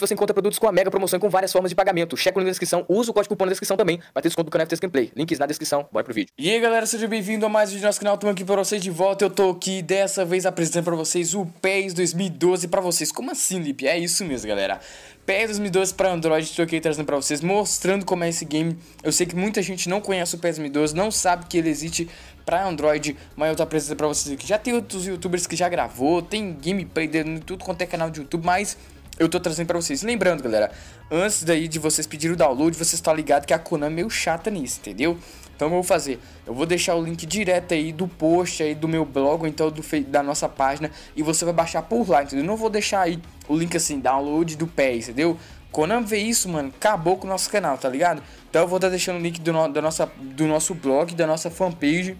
você encontra produtos com a mega promoção e com várias formas de pagamento. Checa no link na descrição, usa o código cupom na descrição também. Vai ter desconto do canal FTS Gameplay. Links na descrição. Bora pro vídeo. E aí galera, seja bem-vindo a mais um vídeo do nosso canal. Tamo aqui pra vocês de volta. Eu tô aqui dessa vez apresentando pra vocês o PES 2012 pra vocês. Como assim, Lipe? É isso mesmo, galera. PES 2012 para Android, estou aqui trazendo para vocês, mostrando como é esse game. Eu sei que muita gente não conhece o PES 2012, não sabe que ele existe para Android, mas eu tô apresentando para vocês aqui. Já tem outros youtubers que já gravou, tem gameplay dele em tudo quanto é canal de YouTube, mas eu tô trazendo para vocês. Lembrando, galera, antes daí de vocês pedirem o download, vocês estão tá ligados que a Konami é meio chata nisso, entendeu? Então eu vou fazer, eu vou deixar o link direto aí do post aí do meu blog, ou então do da nossa página, e você vai baixar por lá, entendeu? Não vou deixar aí o link assim, download do pé, entendeu? Konami vê isso, mano, acabou com o nosso canal, tá ligado? Então eu vou estar tá deixando o link do, no, da nossa, do nosso blog, da nossa fanpage.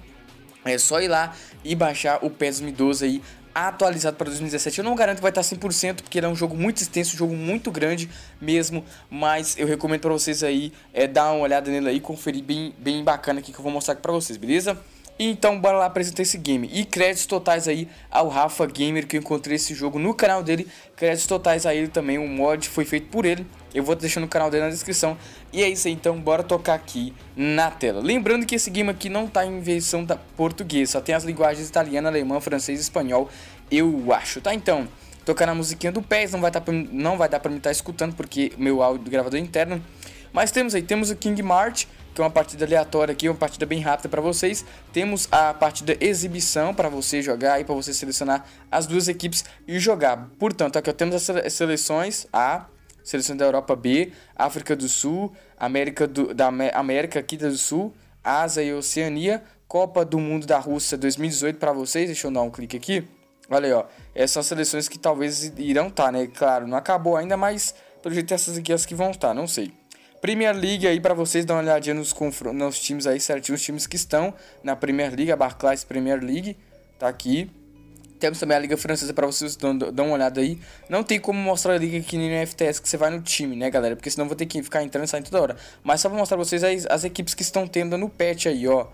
É só ir lá e baixar o PES 2012 aí atualizado para 2017. Eu não garanto que vai estar 100%, porque ele é um jogo muito extenso, um jogo muito grande mesmo, mas eu recomendo para vocês aí é, dar uma olhada nele aí, conferir bem, bem bacana aqui que eu vou mostrar aqui para vocês, beleza? Então bora lá apresentar esse game. E créditos totais aí ao Rafa Gamer que eu encontrei esse jogo no canal dele. Créditos totais a ele também, o mod foi feito por ele. Eu vou deixar no canal dele na descrição. E é isso aí, então bora tocar aqui na tela. Lembrando que esse game aqui não tá em versão da portuguesa, só tem as linguagens italiana, alemã, francês e espanhol, eu acho, tá? Então, tocar na musiquinha do PES, não vai, tá pra, não vai dar pra mim estar tá escutando porque meu áudio do gravador é interno. Mas temos aí, temos o King Mart, que é uma partida aleatória aqui, uma partida bem rápida para vocês. Temos a partida exibição para você jogar e para você selecionar as duas equipes e jogar. Portanto, aqui ó, temos as seleções A, seleção da Europa B, África do Sul, América do, da América aqui do Sul, Ásia e Oceania, Copa do Mundo da Rússia 2018 para vocês. Deixa eu dar um clique aqui. Olha aí, ó. Essas são seleções que talvez irão estar, tá, né? Claro, não acabou ainda, mas pelo jeito essas aqui as que vão estar, tá, não sei. Premier League aí para vocês dar uma olhadinha nos, nos times aí certinho, os times que estão na Premier League, a Barclays Premier League, tá aqui. Temos também a Liga Francesa para vocês dar uma olhada aí. Não tem como mostrar a liga aqui no FTS que você vai no time, né, galera? Porque senão vou ter que ficar entrando e saindo toda hora. Mas só pra mostrar pra vocês as, as equipes que estão tendo no patch aí, ó.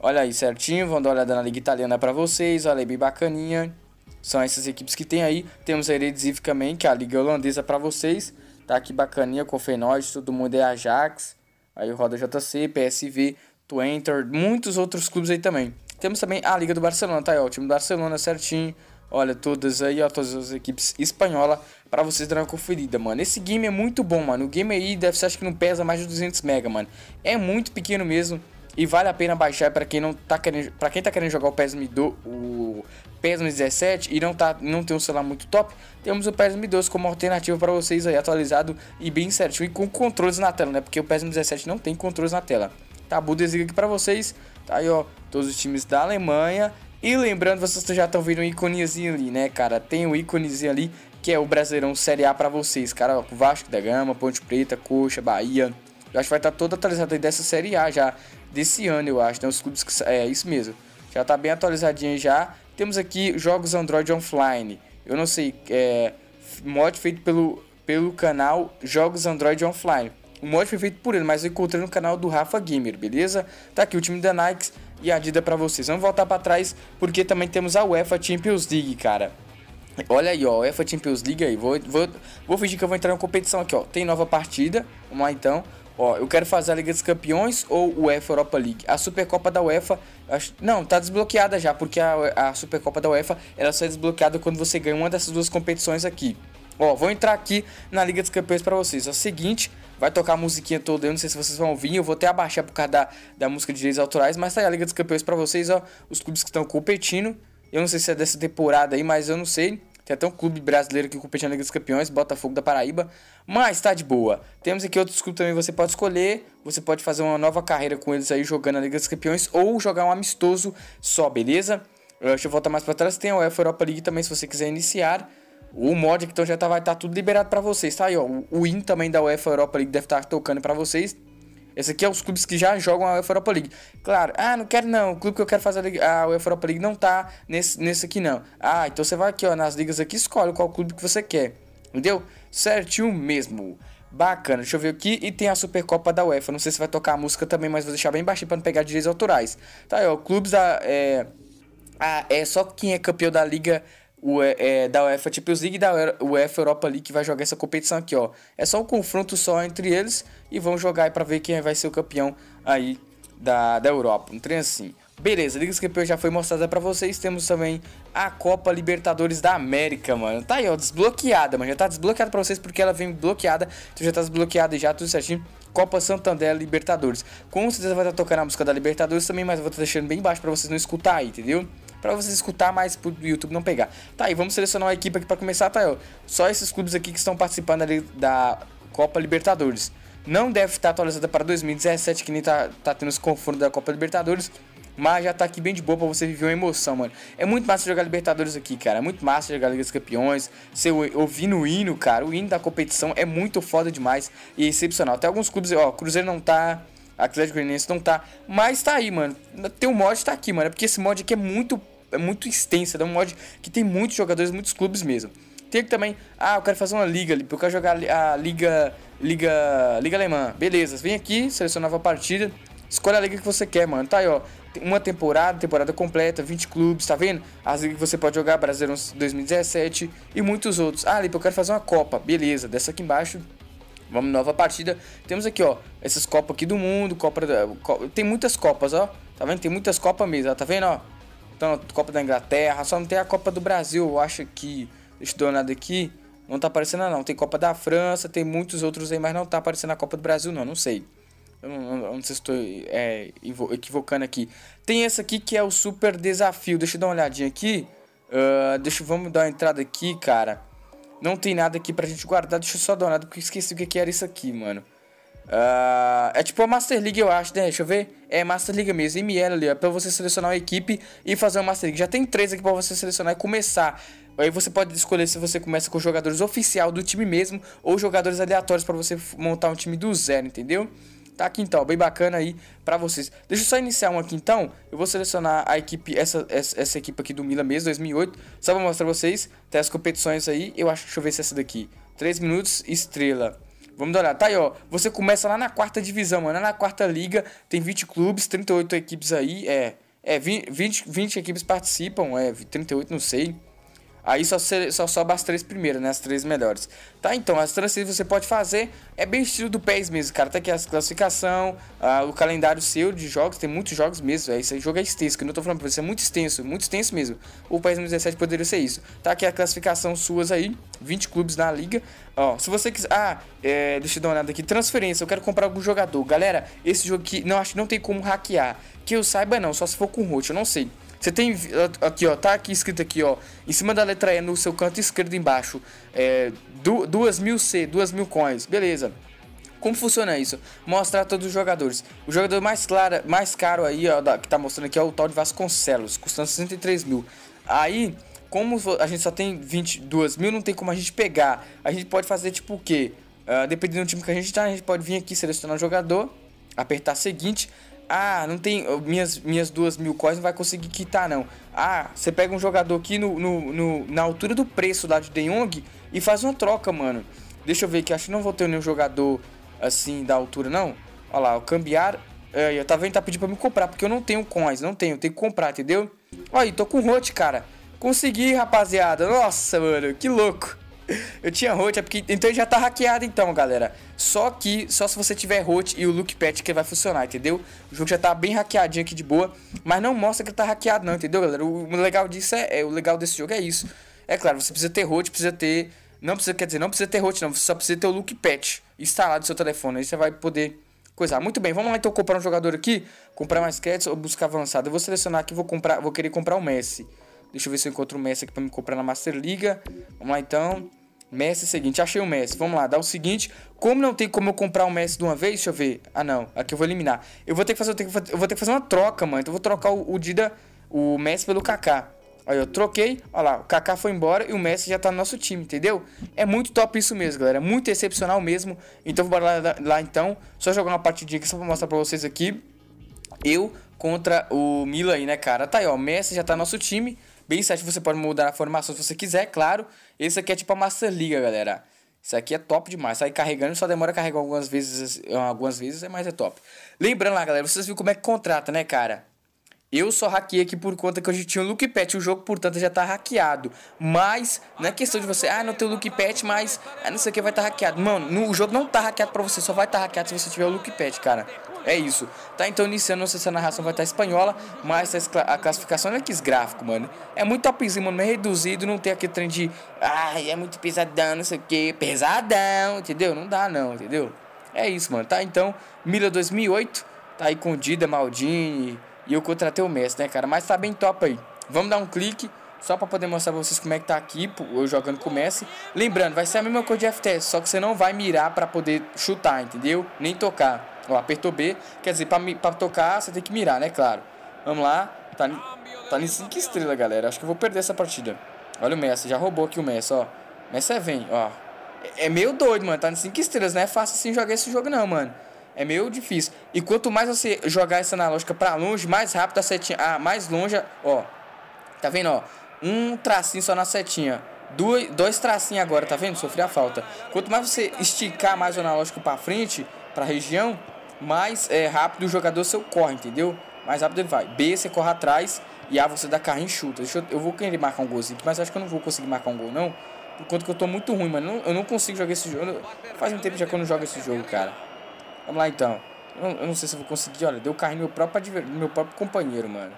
Olha aí certinho, Vamos dar uma olhada na Liga Italiana para vocês, olha aí bem bacaninha. São essas equipes que tem aí. Temos a Eredivisie também, que é a Liga Holandesa para vocês. Tá aqui bacaninha com Fenóis, todo mundo é Ajax. Aí roda JC, PSV, Twenter, muitos outros clubes aí também. Temos também a Liga do Barcelona, tá aí, ó, o time do Barcelona certinho. Olha, todas aí, ó, todas as equipes espanhola para vocês darem uma conferida, mano. Esse game é muito bom, mano. O game aí deve ser, acho que não pesa mais de 200 mega, mano. É muito pequeno mesmo. E vale a pena baixar para quem não tá querendo, para quem tá querendo jogar o PES 2, o PES 17 e não tá não tem um celular muito top, temos o PES 12 como alternativa para vocês aí atualizado e bem certinho e com controles na tela, né? Porque o PES 17 não tem controles na tela. Tá, desliga aqui para vocês. Tá aí, ó, todos os times da Alemanha. E lembrando, vocês já estão vendo um íconezinho ali, né, cara? Tem um íconezinho ali que é o Brasileirão Série A para vocês, cara. Ó, Vasco da Gama, Ponte Preta, Coxa, Bahia. Eu acho que vai estar tá todo atualizado aí dessa Série A já desse ano, eu acho, né? Os clubes que. É, isso mesmo. Já tá bem atualizadinha já. Temos aqui jogos Android Offline. Eu não sei, é. Mod feito pelo, pelo canal Jogos Android Offline. O mod foi feito por ele, mas eu encontrei no canal do Rafa Gamer, beleza? Tá aqui o time da Nike e a Adidas para vocês. Vamos voltar para trás porque também temos a UEFA Champions League, cara. Olha aí, ó, UEFA Champions League aí. Vou, vou, vou fingir que eu vou entrar em competição aqui, ó. Tem nova partida. Vamos lá então. Ó, eu quero fazer a Liga dos Campeões ou o UEFA Europa League. A Supercopa da UEFA, acho, não, tá desbloqueada já, porque a, a Supercopa da UEFA, ela só é desbloqueada quando você ganha uma dessas duas competições aqui. Ó, vou entrar aqui na Liga dos Campeões para vocês. É o seguinte, vai tocar a musiquinha toda, eu não sei se vocês vão ouvir, eu vou até abaixar por causa da, da música de direitos autorais, mas tá aí a Liga dos Campeões para vocês, ó, os clubes que estão competindo. Eu não sei se é dessa temporada aí, mas eu não sei. Tem até um clube brasileiro que compete na Liga dos Campeões, Botafogo da Paraíba. Mas tá de boa. Temos aqui outros clubes também que você pode escolher. Você pode fazer uma nova carreira com eles aí jogando na Liga dos Campeões ou jogar um amistoso só, beleza? Ah, deixa eu voltar mais para trás. Tem a UEFA Europa League também, se você quiser iniciar. O mod então já tá, vai estar tá tudo liberado para vocês, tá aí, ó. O win também da UEFA Europa League deve estar tá tocando para vocês. Esse aqui é os clubes que já jogam a UEFA Europa League. Claro, ah, não quero não. O clube que eu quero fazer a UEFA Europa League não tá nesse, nesse aqui não. Ah, então você vai aqui, ó, nas ligas aqui, escolhe qual clube que você quer. Entendeu? Certinho mesmo. Bacana, deixa eu ver aqui. E tem a Supercopa da UEFA. Não sei se vai tocar a música também, mas vou deixar bem baixinho para não pegar direitos autorais. Tá aí, ó. Clubes da. É, a, ah, é só quem é campeão da Liga o, é, é, da UEFA Champions tipo, League e da UEFA Europa League que vai jogar essa competição aqui, ó. É só um confronto só entre eles e vão jogar aí pra ver quem vai ser o campeão aí da, da Europa. Um trem assim. Beleza, Liga dos Campeões já foi mostrada para vocês. Temos também a Copa Libertadores da América, mano. Tá aí, ó, desbloqueada, mano. Já tá desbloqueada pra vocês porque ela vem bloqueada. Então já tá desbloqueada e já tudo certinho. Copa Santander Libertadores. Com certeza vai estar tá tocando a música da Libertadores também, mas eu vou estar tá deixando bem baixo para vocês não escutar aí, entendeu? para você escutar mais pro YouTube não pegar. Tá aí, vamos selecionar uma equipe aqui para começar, tá aí, ó. Só esses clubes aqui que estão participando ali da Copa Libertadores. Não deve estar tá atualizada para 2017, que nem tá, tá tendo esse confronto da Copa Libertadores. Mas já tá aqui bem de boa pra você viver uma emoção, mano. É muito massa jogar Libertadores aqui, cara. É muito massa jogar Liga dos Campeões. Você ouvindo o hino, cara. O hino da competição é muito foda demais e excepcional. Até alguns clubes, ó, Cruzeiro não tá. Atlético Goianiense não tá. Mas tá aí, mano. Tem um mod tá aqui, mano. É porque esse mod aqui é muito, é muito extenso. É um mod que tem muitos jogadores, muitos clubes mesmo. Tem que também. Ah, eu quero fazer uma liga ali. Eu quero jogar a liga. Liga. Liga alemã. Beleza. Vem aqui, selecionava a partida. Escolha a liga que você quer, mano. Tá aí, ó. Uma temporada, temporada completa, 20 clubes, tá vendo? As ligas que você pode jogar, Brasileirão 2017 e muitos outros. Ah, ali, eu quero fazer uma Copa. Beleza, dessa aqui embaixo Vamos nova partida. Temos aqui, ó, essas copas aqui do mundo, Copa Copa, tem muitas copas, ó. Tá vendo? Tem muitas copas mesmo, ó, tá vendo, ó? Então, Copa da Inglaterra, só não tem a Copa do Brasil, eu acho que deixa eu dar nada aqui. Não tá aparecendo não. Tem Copa da França, tem muitos outros aí, mas não tá aparecendo a Copa do Brasil não, não sei. Eu não, não, não sei se estou é, equivocando aqui. Tem essa aqui que é o super desafio. Deixa eu dar uma olhadinha aqui. Uh, deixa vamos dar uma entrada aqui, cara. Não tem nada aqui pra gente guardar. Deixa eu só dar uma olhada, porque eu esqueci o que era isso aqui, mano. Uh, é tipo a Master League, eu acho, né? Deixa eu ver. É Master League mesmo. ML ali, ó. Pra você selecionar uma equipe e fazer uma Master League. Já tem três aqui pra você selecionar e começar. Aí você pode escolher se você começa com jogadores oficial do time mesmo ou jogadores aleatórios para você montar um time do zero, entendeu? tá aqui então, bem bacana aí para vocês. Deixa eu só iniciar um aqui então. Eu vou selecionar a equipe, essa, essa, essa equipe aqui do Mila mesmo, 2008. Só pra mostrar pra vocês, tem as competições aí. Eu acho, deixa eu ver se é essa daqui. 3 minutos, estrela. Vamos dar uma olhada. Tá aí, ó. Você começa lá na quarta divisão, mano. Na quarta liga, tem 20 clubes, 38 equipes aí. É, é 20, 20 equipes participam, é, 38, não sei. Aí só, só sobe as três primeiras, né? As três melhores. Tá, então, as transferências você pode fazer. É bem estilo do PES mesmo, cara. Tá aqui as classificação, o calendário seu de jogos. Tem muitos jogos mesmo, é isso Jogo é extenso, que eu não tô falando pra você. É muito extenso, muito extenso mesmo. O PES 17 poderia ser isso. Tá aqui a classificação suas aí. 20 clubes na liga. Ó, se você quiser... Ah, é, deixa eu dar uma olhada aqui. Transferência, eu quero comprar algum jogador. Galera, esse jogo aqui, não, acho que não tem como hackear. Que eu saiba não, só se for com rote eu não sei. Você tem aqui, ó, tá aqui escrito aqui, ó, em cima da letra E no seu canto esquerdo embaixo, é, du, duas mil C, duas mil coins, beleza? Como funciona isso? Mostrar todos os jogadores. O jogador mais, claro, mais caro aí, ó, da, que tá mostrando aqui é o tal de Vasconcelos, custando 63 mil. Aí, como a gente só tem 22 mil, não tem como a gente pegar. A gente pode fazer tipo o quê? Uh, dependendo do time que a gente tá, a gente pode vir aqui selecionar o jogador, apertar seguinte ah, não tem. Oh, minhas, minhas duas mil coins não vai conseguir quitar, não. Ah, você pega um jogador aqui no, no, no na altura do preço lá de De Jong e faz uma troca, mano. Deixa eu ver aqui, acho que não vou ter nenhum jogador assim da altura, não. Olha lá, o cambiar. É, tá vendo? Tá pedindo pra me comprar, porque eu não tenho coins, não tenho, tenho que comprar, entendeu? Olha aí, tô com rote, cara. Consegui, rapaziada. Nossa, mano, que louco. Eu tinha root, é porque. Então ele já tá hackeado, então, galera. Só que, só se você tiver root e o look patch que vai funcionar, entendeu? O jogo já tá bem hackeadinho aqui de boa. Mas não mostra que ele tá hackeado, não, entendeu, galera? O legal disso é, é o legal desse jogo é isso. É claro, você precisa ter root, precisa ter. Não precisa, quer dizer, não precisa ter root, não. Você só precisa ter o look patch instalado no seu telefone. Aí você vai poder coisar. Muito bem, vamos lá então comprar um jogador aqui. Comprar mais créditos ou buscar avançado. Eu vou selecionar aqui, vou comprar, vou querer comprar o Messi. Deixa eu ver se eu encontro o Messi aqui pra me comprar na Master Liga. Vamos lá então. Messi é o seguinte, achei o Messi, vamos lá, dá o seguinte, como não tem como eu comprar o Messi de uma vez, deixa eu ver, ah não, aqui eu vou eliminar, eu vou ter que fazer, eu, que, eu vou ter que fazer uma troca, mano, então eu vou trocar o, o Dida, o Messi pelo Kaká, aí eu troquei, olha lá, o Kaká foi embora e o Messi já tá no nosso time, entendeu? É muito top isso mesmo, galera, muito excepcional mesmo, então bora lá, lá então, só jogar uma partidinha aqui só pra mostrar pra vocês aqui, eu contra o Milan aí, né, cara, tá aí, ó, o Messi já tá no nosso time, bem certo. Você pode mudar a formação se você quiser, claro. Esse aqui é tipo a Master Liga, galera. Isso aqui é top demais. Sai carregando, só demora a carregar algumas vezes, algumas vezes, é mas é top. Lembrando lá, galera, vocês viram como é que contrata, né, cara? Eu só hackeei aqui por conta que eu já tinha o um look pet, o jogo, portanto, já tá hackeado. Mas, não é questão de você, ah, não tem o look pet, mas ah, não sei o que vai tá hackeado. Mano, no, o jogo não tá hackeado pra você, só vai tá hackeado se você tiver o look pet, cara. É isso. Tá, então, iniciando, não sei se a narração vai estar tá espanhola, mas tá a classificação, olha é que gráfico, mano. É muito topzinho, mano, é reduzido, não tem aquele trem de, ah, é muito pesadão, não sei o que, pesadão, entendeu? Não dá, não, entendeu? É isso, mano, tá? Então, Mila 2008, tá aí com Dida, Maldini e eu contratei o Messi, né, cara? Mas tá bem top aí. Vamos dar um clique só para poder mostrar pra vocês como é que tá aqui, eu jogando com o Messi. Lembrando, vai ser a mesma coisa de FTS, só que você não vai mirar para poder chutar, entendeu? Nem tocar. Ó, apertou B, quer dizer, para tocar você tem que mirar, né, claro. Vamos lá, tá, tá em 5 estrelas, galera. Acho que eu vou perder essa partida. Olha o Messi, já roubou aqui o Messi, ó. Messi é vem, ó. É, é meio doido, mano, tá em 5 estrelas, não é fácil assim jogar esse jogo não, mano. É meio difícil. E quanto mais você jogar essa analógica para longe, mais rápido a setinha. Ah, mais longe, ó. Tá vendo, ó? Um tracinho só na setinha. Dois, dois tracinhos agora, tá vendo? Sofri a falta. Quanto mais você esticar mais o analógico para frente, para região, mais é, rápido o jogador seu corre, entendeu? Mais rápido ele vai. B, você corre atrás. E A, você dá carrinho e chuta. Deixa eu, eu vou querer marcar um golzinho, mas acho que eu não vou conseguir marcar um gol, não. Por conta que eu tô muito ruim, mano. Eu não consigo jogar esse jogo. Faz um tempo já que eu não jogo esse jogo, cara. Vamos lá então. Eu não, eu não sei se eu vou conseguir, olha. Deu carrinho meu próprio, adver... meu próprio companheiro, mano.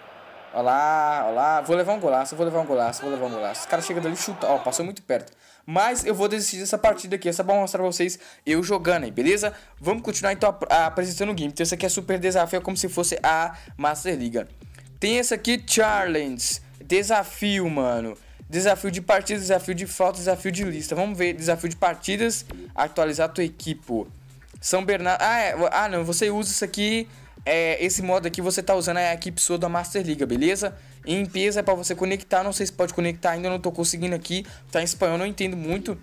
Olha lá, olha lá. Vou levar um golaço, vou levar um golaço, vou levar um golaço. Os caras chegam dali e chutam. Ó, passou muito perto. Mas eu vou desistir dessa partida aqui. É só pra mostrar pra vocês eu jogando aí, beleza? Vamos continuar então apresentando o game. Então, esse aqui é super desafio, como se fosse a Master League. Tem esse aqui, Charlens. Desafio, mano. Desafio de partidas, desafio de falta, desafio de lista. Vamos ver, desafio de partidas, atualizar a tua equipe. São Bernardo. Ah, é, ah, não, você usa isso aqui. É, esse modo aqui você tá usando é a equipe sua da Master Liga, beleza? E limpeza é pra você conectar. Não sei se pode conectar ainda, não tô conseguindo aqui. Tá em espanhol, não entendo muito.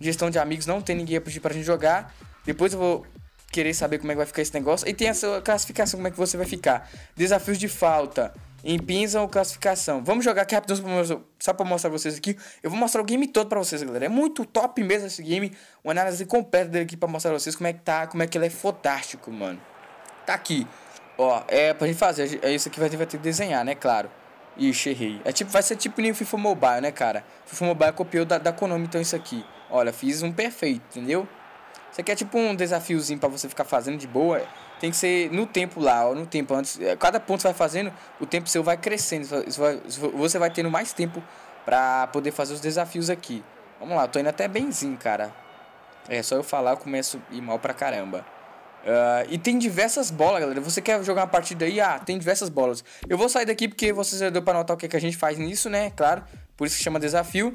Gestão de amigos, não tem ninguém a pedir pra gente jogar. Depois eu vou querer saber como é que vai ficar esse negócio. E tem a classificação, como é que você vai ficar. Desafios de falta. Empinzam classificação. Vamos jogar aqui rapidinho só pra mostrar pra vocês aqui. Eu vou mostrar o game todo pra vocês, galera. É muito top mesmo esse game. Uma análise completa dele aqui pra mostrar pra vocês como é que tá, como é que ele é fantástico, mano. Tá aqui. Ó, é pra gente fazer. É isso aqui vai ter, vai ter que desenhar, né? Claro. Ixi, errei. É tipo, vai ser tipo nem FIFA Mobile, né, cara? FIFA Mobile copiou da, da Konami, então isso aqui. Olha, fiz um perfeito, entendeu? Isso aqui é tipo um desafiozinho pra você ficar fazendo de boa tem que ser no tempo lá, ou no tempo antes. É, cada ponto vai fazendo, o tempo seu vai crescendo. você vai tendo mais tempo para poder fazer os desafios aqui. Vamos lá, eu tô indo até benzinho, cara. É só eu falar, eu começo a ir mal pra caramba. Uh, e tem diversas bolas, galera. Você quer jogar uma partida aí? Ah, tem diversas bolas. Eu vou sair daqui porque vocês já deu pra notar o que, é que a gente faz nisso, né? Claro, por isso que chama desafio.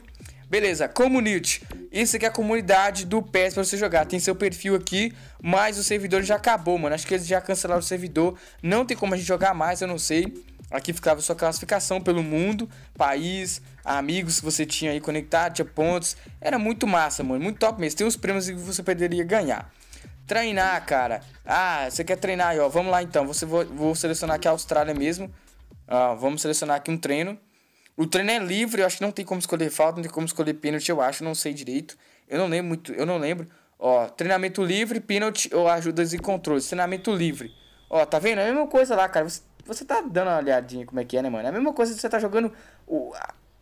Beleza, community. Isso aqui é a comunidade do PES pra você jogar. Tem seu perfil aqui, mas o servidor já acabou, mano. Acho que eles já cancelaram o servidor. Não tem como a gente jogar mais, eu não sei. Aqui ficava sua classificação pelo mundo, país, amigos que você tinha aí conectado, tinha pontos. Era muito massa, mano. Muito top mesmo. Tem os prêmios que você poderia ganhar. Treinar, cara. Ah, você quer treinar aí, ó. Vamos lá então. Você, vou, vou selecionar aqui a Austrália mesmo. Ah, vamos selecionar aqui um treino. O treino é livre, eu acho que não tem como escolher falta, não tem como escolher pênalti, eu acho, não sei direito. Eu não lembro muito, eu não lembro. Ó, treinamento livre, pênalti ou ajudas e controles. Treinamento livre. Ó, tá vendo? É a mesma coisa lá, cara. Você, você tá dando uma olhadinha como é que é, né, mano? É a mesma coisa que você tá jogando o.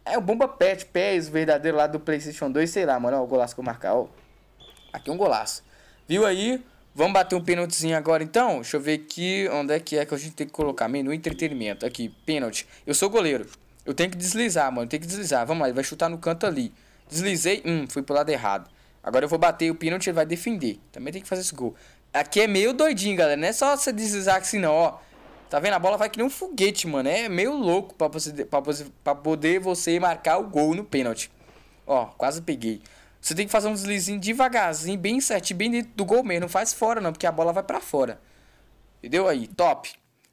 É o Bomba Pet, pés verdadeiro lá do PlayStation 2, sei lá, mano. Ó, o golaço que eu marcar, ó. Aqui é um golaço. Viu aí? Vamos bater um pênaltizinho agora então? Deixa eu ver aqui onde é que é que a gente tem que colocar. Menu entretenimento. Aqui, pênalti. Eu sou goleiro. Eu tenho que deslizar, mano. Tem que deslizar. Vamos lá, ele vai chutar no canto ali. Deslizei, hum, fui pro lado errado. Agora eu vou bater o pênalti, ele vai defender. Também tem que fazer esse gol. Aqui é meio doidinho, galera. Não é só você deslizar assim, não, ó. Tá vendo? A bola vai que nem um foguete, mano. É meio louco pra, você, pra, você, pra poder você marcar o gol no pênalti. Ó, quase peguei. Você tem que fazer um deslizinho devagarzinho, bem certinho, bem dentro do gol mesmo. Não faz fora, não, porque a bola vai para fora. Entendeu aí? Top.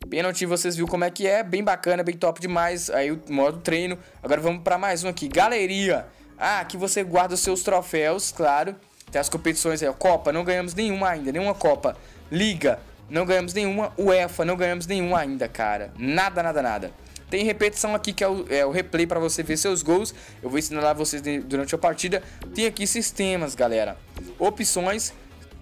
Pênalti, vocês viram como é que é, bem bacana, bem top demais, aí o modo treino. Agora vamos para mais um aqui, galeria. Ah, aqui você guarda os seus troféus, claro. Tem as competições aí, Copa, não ganhamos nenhuma ainda, nenhuma Copa. Liga, não ganhamos nenhuma. UEFA, não ganhamos nenhuma ainda, cara. Nada, nada, nada. Tem repetição aqui que é o, é, o replay para você ver seus gols. Eu vou ensinar vocês durante a partida. Tem aqui sistemas, galera. Opções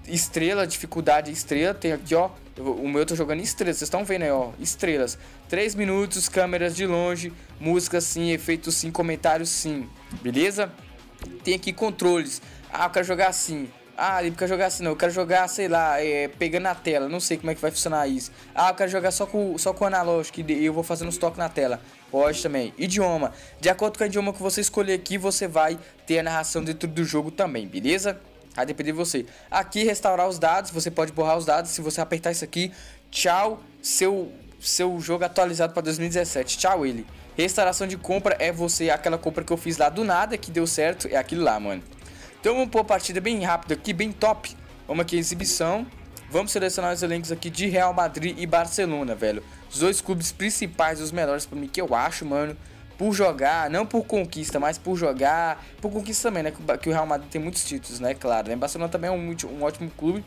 estrela, dificuldade estrela. Tem aqui, ó. O meu tô jogando estrelas, vocês estão vendo aí, ó. Estrelas. 3 minutos, câmeras de longe, música sim, efeito sim, comentário sim. Beleza? Tem aqui controles. Ah, eu quero jogar assim. Ah, ele quer jogar assim, não. Eu quero jogar, sei lá, é, pegando na tela. Não sei como é que vai funcionar isso. Ah, eu quero jogar só com, só com o analógico e eu vou fazendo os toques na tela. Pode também. Idioma. De acordo com o idioma que você escolher aqui, você vai ter a narração dentro do jogo também, beleza? Vai depender de você. Aqui, restaurar os dados. Você pode borrar os dados. Se você apertar isso aqui, tchau. Seu, seu jogo atualizado para 2017. Tchau, ele. Restauração de compra é você, aquela compra que eu fiz lá do nada, que deu certo. É aquilo lá, mano. Então vamos pôr a partida bem rápida aqui, bem top. Vamos aqui exibição. Vamos selecionar os elencos aqui de Real Madrid e Barcelona, velho. Os dois clubes principais, os melhores para mim que eu acho, mano por jogar, não por conquista, mas por jogar, por conquista também, né? Que o Real Madrid tem muitos títulos, né? Claro, né? Barcelona também é um, um ótimo clube,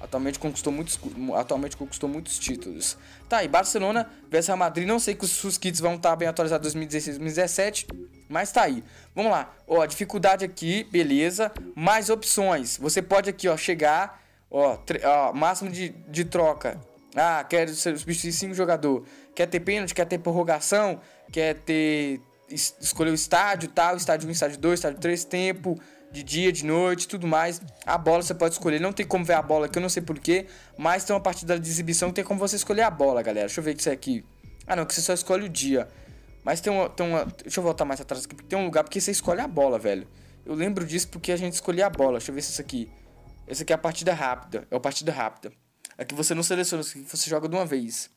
Atualmente conquistou muitos, atualmente conquistou muitos títulos. Tá, e Barcelona versus Real Madrid, não sei que os, os kits vão estar tá bem atualizados 2016, 2017, mas tá aí. Vamos lá. Ó, dificuldade aqui, beleza. Mais opções. Você pode aqui, ó, chegar, ó, ó máximo de, de troca ah, quer substituir cinco jogador. Quer ter pênalti, quer ter prorrogação, quer ter es escolher o estádio, tal, estádio 1, estádio 2, estádio 3, tempo de dia, de noite, tudo mais. A bola você pode escolher, não tem como ver a bola, que eu não sei porquê, mas tem uma partida de exibição que tem como você escolher a bola, galera. Deixa eu ver que isso é aqui. Ah, não, que você só escolhe o dia. Mas tem uma, tem uma. Deixa eu voltar mais atrás aqui, porque tem um lugar porque você escolhe a bola, velho. Eu lembro disso porque a gente escolhia a bola. Deixa eu ver se isso aqui. Essa aqui é a partida rápida. É a partida rápida. É que você não seleciona, você joga de uma vez.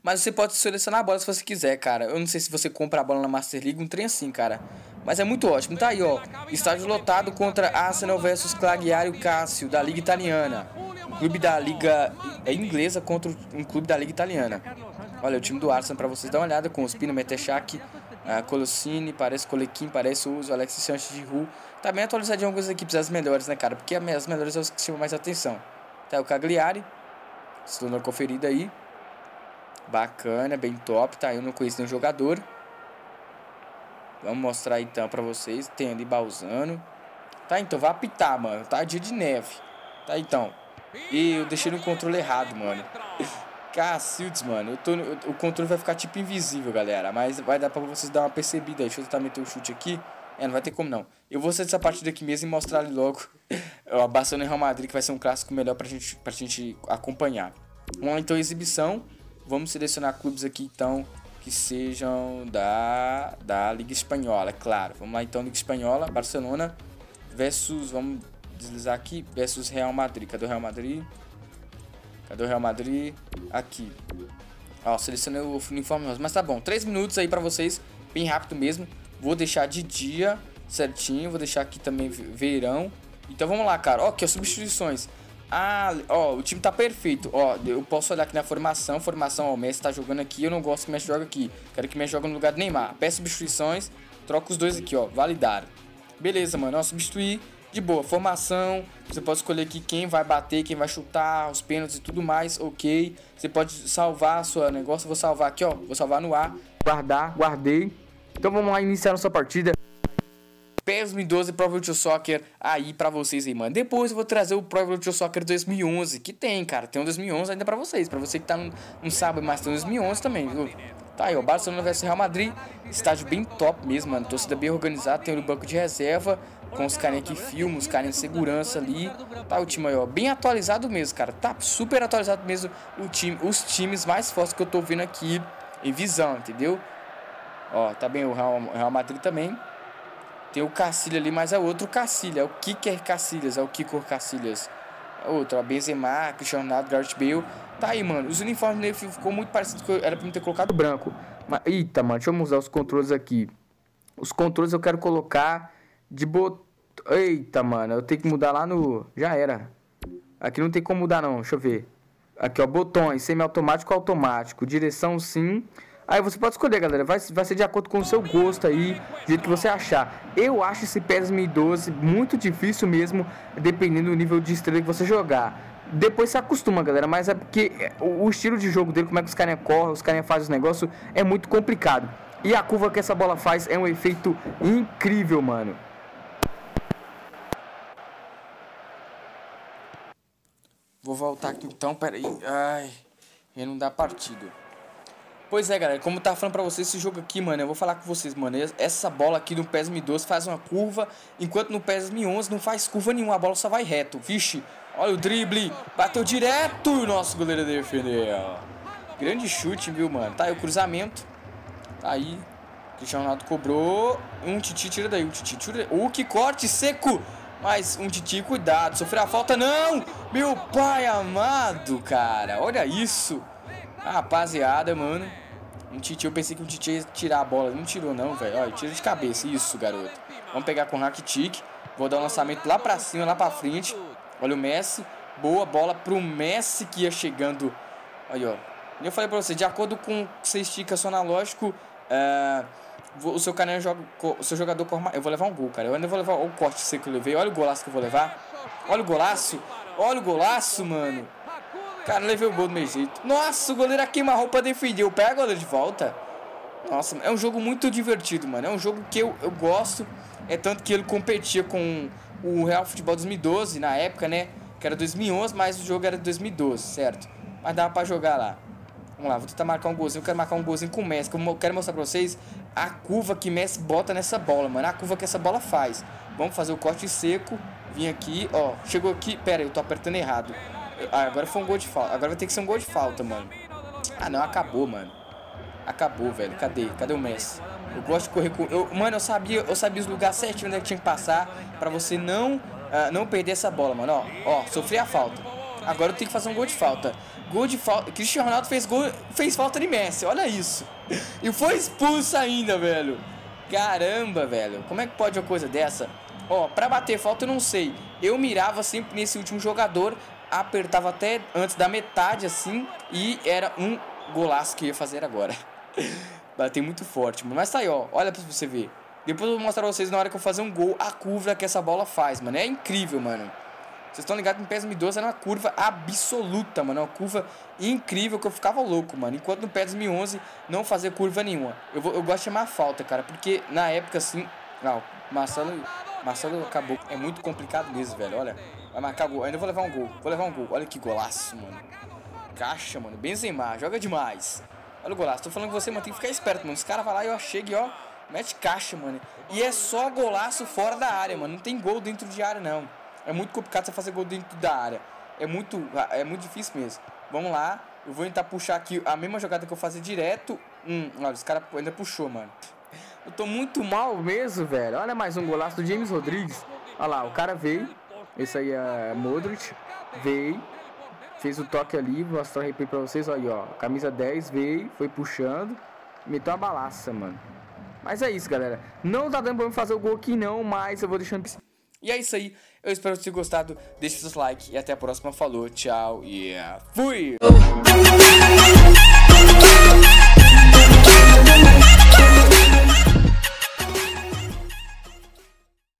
Mas você pode selecionar a bola se você quiser, cara. Eu não sei se você compra a bola na Master League, um trem assim, cara. Mas é muito ótimo. Tá aí, ó. Estádio lotado contra Arsenal versus Clagiário Cássio, da Liga Italiana. clube da Liga é inglesa contra um clube da Liga Italiana. Olha, o time do Arsenal, pra vocês dar uma olhada, com o Spino, Metechak, ah, Colossini, parece Colequim, parece Uso, Alexis Sanchez de Ru. Tá bem atualizadinho algumas equipes, as melhores, né, cara? Porque as melhores são é as que chamam mais atenção. Tá o Cagliari. estou na conferida aí. Bacana, bem top, tá? Eu não conheço nenhum jogador. Vamos mostrar então pra vocês. Tem ali Balzano. Tá, então, vai apitar, mano. Tá dia de neve. Tá, então. E eu deixei no controle errado, mano. Cacildes, mano. Eu tô, eu, o controle vai ficar tipo invisível, galera. Mas vai dar pra vocês dar uma percebida. Deixa eu tentar meter o um chute aqui. É, não vai ter como não. Eu vou sair dessa partida aqui mesmo e mostrar ali logo a Barcelona e Real Madrid, que vai ser um clássico melhor pra gente, pra gente acompanhar. Vamos lá, então, exibição. Vamos selecionar clubes aqui, então, que sejam da, da Liga Espanhola, é claro. Vamos lá, então, Liga Espanhola, Barcelona versus, vamos deslizar aqui, versus Real Madrid. Cadê o Real Madrid? Cadê o Real Madrid? Aqui. Ó, selecionei o uniforme, mas tá bom. Três minutos aí pra vocês, bem rápido mesmo Vou deixar de dia certinho, vou deixar aqui também verão. Então vamos lá, cara. Ó, aqui as substituições. Ah, ó, o time tá perfeito. Ó, eu posso olhar aqui na formação. Formação, ó, o Messi tá jogando aqui. Eu não gosto que o Messi joga aqui. Quero que o Messi jogue no lugar do Neymar. Peço substituições. Troca os dois aqui, ó. Validar. Beleza, mano. Ó, substituir. De boa. Formação. Você pode escolher aqui quem vai bater, quem vai chutar, os pênaltis e tudo mais. Ok. Você pode salvar a sua negócio. Eu vou salvar aqui, ó. Vou salvar no ar. Guardar. Guardei. Então vamos lá iniciar nossa partida. PES 2012 Pro Evolution Soccer aí pra vocês aí, mano. Depois eu vou trazer o Pro Evolution Soccer 2011, que tem, cara. Tem o um 2011 ainda pra vocês, pra você que tá não, sábado sabe, mas tem o um 2011 também, viu? Tá aí, ó, Barcelona vs Real Madrid, estádio bem top mesmo, mano. Torcida bem organizada, tem o banco de reserva, com os carinha que filmam, os carinha de segurança ali. Tá o time aí, ó, bem atualizado mesmo, cara. Tá super atualizado mesmo o time, os times mais fortes que eu tô vendo aqui em visão, entendeu? Ó, tá bem o Real, Real Madrid também. Tem o Cacilha ali, mas é outro Cacilha. É o Kicker Cacilhas, é o Kiko Cacilhas. É outro, ó, Benzema, Cristiano Ronaldo, Gareth Bale. Tá aí, mano. Os uniformes dele ficou muito parecido com era pra me ter colocado branco. Mas, eita, mano, deixa eu usar os controles aqui. Os controles eu quero colocar de bot... Eita, mano, eu tenho que mudar lá no... Já era. Aqui não tem como mudar, não. Deixa eu ver. Aqui, ó, botões, semi automático automático. Direção, sim. Aí você pode escolher, galera. Vai, vai ser de acordo com o seu gosto aí, do jeito que você achar. Eu acho esse PES 2012 muito difícil mesmo, dependendo do nível de estrela que você jogar. Depois se acostuma, galera, mas é porque é, o estilo de jogo dele, como é que os caras correm, os caras fazem os negócios, é muito complicado. E a curva que essa bola faz é um efeito incrível, mano. Vou voltar aqui então, peraí. Ai, ele não dá partido. Pois é, galera, como eu tava falando pra vocês, esse jogo aqui, mano, eu vou falar com vocês, mano. Essa bola aqui no PES 12 faz uma curva, enquanto no PES 11 não faz curva nenhuma, a bola só vai reto. Vixe, olha o drible, bateu direto e o nosso goleiro defendeu. Grande chute, viu, mano? Tá aí o cruzamento, tá aí. Cristiano Ronaldo cobrou, um Titi, tira daí, um Titi, tira daí. Uh, que corte seco! Mas um Titi, cuidado, sofreu a falta, não! Meu pai amado, cara, olha isso! Rapaziada, mano. Um titi, eu pensei que um titi ia tirar a bola. Não tirou não, velho. Olha, tira de cabeça. Isso, garoto. Vamos pegar com o Rakitic. Vou dar um lançamento lá pra cima, lá pra frente. Olha o Messi. Boa bola pro Messi que ia chegando. Aí, ó. Eu falei pra você, de acordo com o que você estica só na lógico, eh, o seu canal joga. O seu jogador corre Eu vou levar um gol, cara. Eu ainda vou levar. o corte seco que eu levei. Olha o golaço que eu vou levar. Olha o golaço. Olha o golaço, mano. Cara, levei o gol do meu jeito. Nossa, o goleiro queima uma roupa, defendeu. Pega o goleiro de volta. Nossa, é um jogo muito divertido, mano. É um jogo que eu, eu gosto. É tanto que ele competia com o Real Futebol 2012, na época, né? Que era 2011, mas o jogo era 2012, certo? Mas dava pra jogar lá. Vamos lá, vou tentar marcar um golzinho. Eu quero marcar um golzinho com o Messi. Que eu quero mostrar pra vocês a curva que Messi bota nessa bola, mano. A curva que essa bola faz. Vamos fazer o corte seco. Vim aqui, ó. Chegou aqui. Pera, eu tô apertando errado. Ah, agora foi um gol de falta. Agora vai ter que ser um gol de falta, mano. Ah, não, acabou, mano. Acabou, velho. Cadê? Cadê o Messi? Eu gosto de correr com... Eu, mano, eu sabia, eu sabia os lugares certinho onde é que tinha que passar pra você não, uh, não perder essa bola, mano. Ó, ó, sofri a falta. Agora eu tenho que fazer um gol de falta. Gol de falta. Cristiano Ronaldo fez gol, fez falta de Messi. Olha isso. E foi expulso ainda, velho. Caramba, velho. Como é que pode uma coisa dessa? Ó, pra bater falta eu não sei. Eu mirava sempre nesse último jogador, apertava até antes da metade assim e era um golaço que eu ia fazer agora. Batei muito forte, mano mas tá aí, ó. Olha pra você ver. Depois eu vou mostrar pra vocês na hora que eu fazer um gol a curva que essa bola faz, mano. É incrível, mano. Vocês estão ligados no PES 2012 era uma curva absoluta, mano. Uma curva incrível que eu ficava louco, mano. Enquanto no PES 2011 não fazia curva nenhuma. Eu, vou, eu gosto de chamar falta, cara. Porque na época, assim... Não, Marcelo... Marcelo acabou. é muito complicado mesmo, velho. Olha, vai marcar gol. Ainda vou levar um gol. Vou levar um gol. Olha que golaço, mano. Caixa, mano. Benzema, joga demais. Olha o golaço. Tô falando que você, mano, tem que ficar esperto, mano. Os caras vão lá e ó, chega e ó, mete caixa, mano. E é só golaço fora da área, mano. Não tem gol dentro de área, não. É muito complicado você fazer gol dentro da área. É muito, é muito difícil mesmo. Vamos lá. Eu vou tentar puxar aqui a mesma jogada que eu fazia direto. Hum, olha, os caras ainda puxou, mano. Eu tô muito mal mesmo, velho. Olha mais um golaço do James Rodrigues. Olha lá, o cara veio. Esse aí é Modric. Veio. Fez o toque ali. Vou mostrar o replay pra vocês. Olha aí, ó. Camisa 10 veio. Foi puxando. Meteu uma balaça, mano. Mas é isso, galera. Não tá dando pra fazer o gol aqui, não. Mas eu vou deixando... E é isso aí. Eu espero que vocês tenham gostado. Deixe seus likes. E até a próxima. Falou, tchau e yeah. fui!